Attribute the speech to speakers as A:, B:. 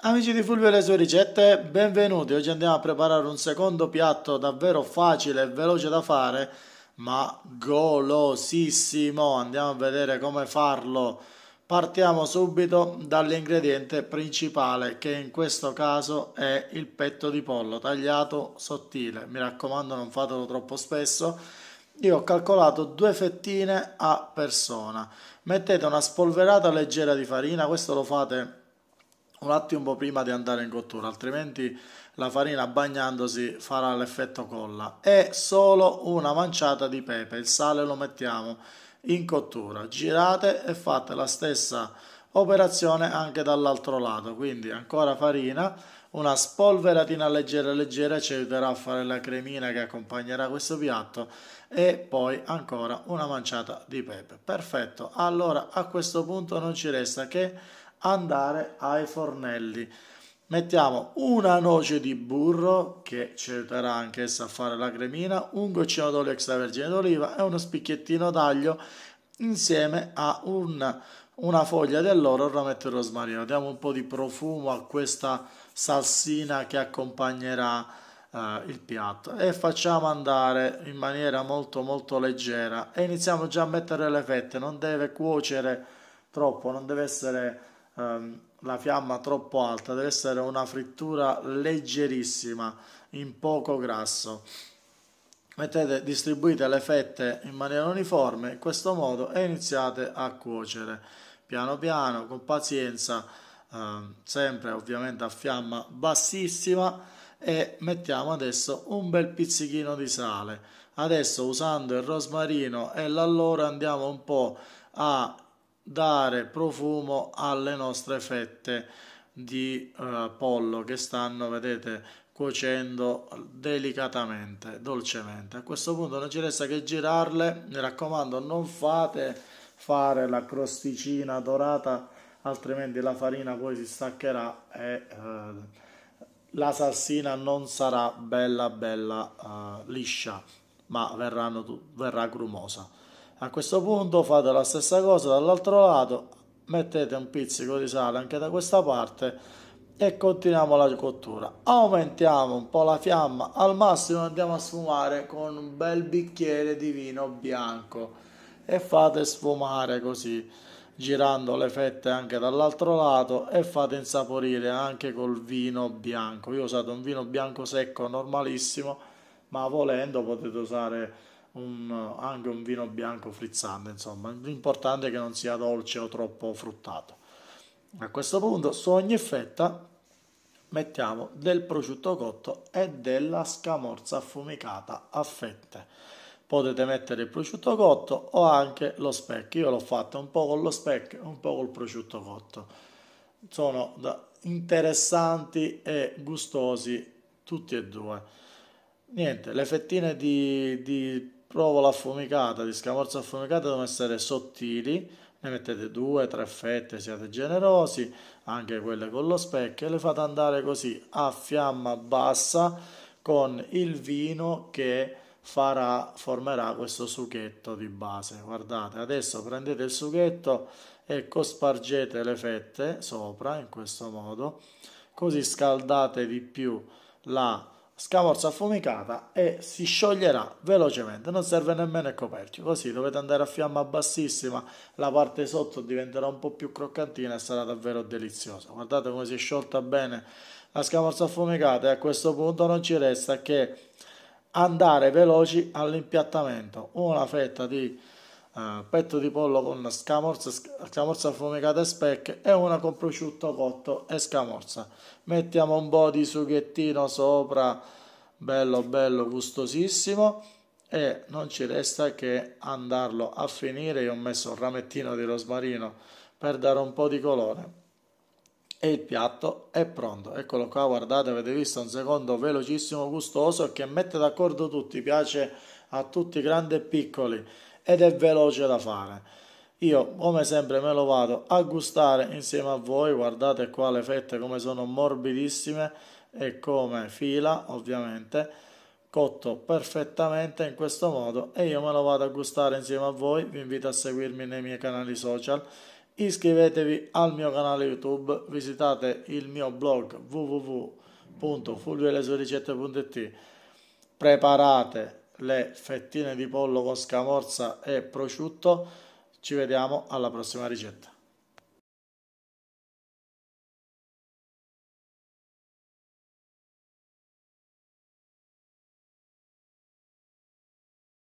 A: Amici di Fulvio e le sue ricette, benvenuti. Oggi andiamo a preparare un secondo piatto davvero facile e veloce da fare, ma golosissimo. Andiamo a vedere come farlo. Partiamo subito dall'ingrediente principale, che in questo caso è il petto di pollo tagliato sottile. Mi raccomando, non fatelo troppo spesso. Io ho calcolato due fettine a persona. Mettete una spolverata leggera di farina, questo lo fate un attimo prima di andare in cottura, altrimenti la farina bagnandosi farà l'effetto colla. E solo una manciata di pepe, il sale lo mettiamo in cottura. Girate e fate la stessa operazione anche dall'altro lato, quindi ancora farina, una spolveratina leggera leggera ci aiuterà a fare la cremina che accompagnerà questo piatto e poi ancora una manciata di pepe. Perfetto, allora a questo punto non ci resta che andare ai fornelli. Mettiamo una noce di burro che ci aiuterà anch'essa a fare la cremina, un goccino d'olio extravergine d'oliva e uno spicchiettino d'aglio insieme a un, una foglia dell'oro, rametto e rosmarino. Diamo un po' di profumo a questa salsina che accompagnerà eh, il piatto e facciamo andare in maniera molto molto leggera e iniziamo già a mettere le fette non deve cuocere troppo non deve essere ehm, la fiamma troppo alta, deve essere una frittura leggerissima, in poco grasso. Mettete, distribuite le fette in maniera uniforme, in questo modo e iniziate a cuocere. Piano piano, con pazienza, ehm, sempre ovviamente a fiamma bassissima e mettiamo adesso un bel pizzichino di sale. Adesso usando il rosmarino e l'alloro andiamo un po' a dare profumo alle nostre fette di eh, pollo che stanno, vedete, cuocendo delicatamente, dolcemente. A questo punto non ci resta che girarle, mi raccomando non fate fare la crosticina dorata altrimenti la farina poi si staccherà e eh, la salsina non sarà bella bella eh, liscia ma verrà grumosa. A questo punto fate la stessa cosa dall'altro lato, mettete un pizzico di sale anche da questa parte e continuiamo la cottura. Aumentiamo un po' la fiamma, al massimo andiamo a sfumare con un bel bicchiere di vino bianco e fate sfumare così girando le fette anche dall'altro lato e fate insaporire anche col vino bianco. Io ho usato un vino bianco secco normalissimo, ma volendo potete usare un, anche un vino bianco frizzante, insomma, l'importante è che non sia dolce o troppo fruttato. A questo punto, su ogni fetta mettiamo del prosciutto cotto e della scamorza affumicata a fette. Potete mettere il prosciutto cotto o anche lo specchio. Io l'ho fatto un po' con lo specchio e un po' col prosciutto cotto. Sono interessanti e gustosi tutti e due niente, le fettine di, di provola affumicata, di scamorza affumicata devono essere sottili, ne mettete due, tre fette, siate generosi, anche quelle con lo specchio, e le fate andare così a fiamma bassa con il vino che farà, formerà questo sughetto di base. Guardate, adesso prendete il sughetto e cospargete le fette sopra in questo modo, così scaldate di più la scamorza affumicata e si scioglierà velocemente, non serve nemmeno il coperchio, così dovete andare a fiamma bassissima, la parte sotto diventerà un po' più croccantina e sarà davvero deliziosa. Guardate come si è sciolta bene la scamorza affumicata e a questo punto non ci resta che andare veloci all'impiattamento, una fetta di eh, petto di pollo con scamorza, scamorza affumicata e speck e una con prosciutto cotto e scamorza. Mettiamo un po' di sughettino sopra, bello bello gustosissimo e non ci resta che andarlo a finire. Io ho messo un ramettino di rosmarino per dare un po' di colore e il piatto è pronto. Eccolo qua, guardate, avete visto un secondo velocissimo gustoso che mette d'accordo tutti, piace a tutti grandi e piccoli ed è veloce da fare. Io, come sempre, me lo vado a gustare insieme a voi. Guardate qua le fette come sono morbidissime e come fila, ovviamente, cotto perfettamente in questo modo. E io me lo vado a gustare insieme a voi. Vi invito a seguirmi nei miei canali social. Iscrivetevi al mio canale YouTube, visitate il mio blog www.fulvielesricette.it. Preparate le fettine di pollo con scamorza e prosciutto. Ci vediamo alla prossima ricetta.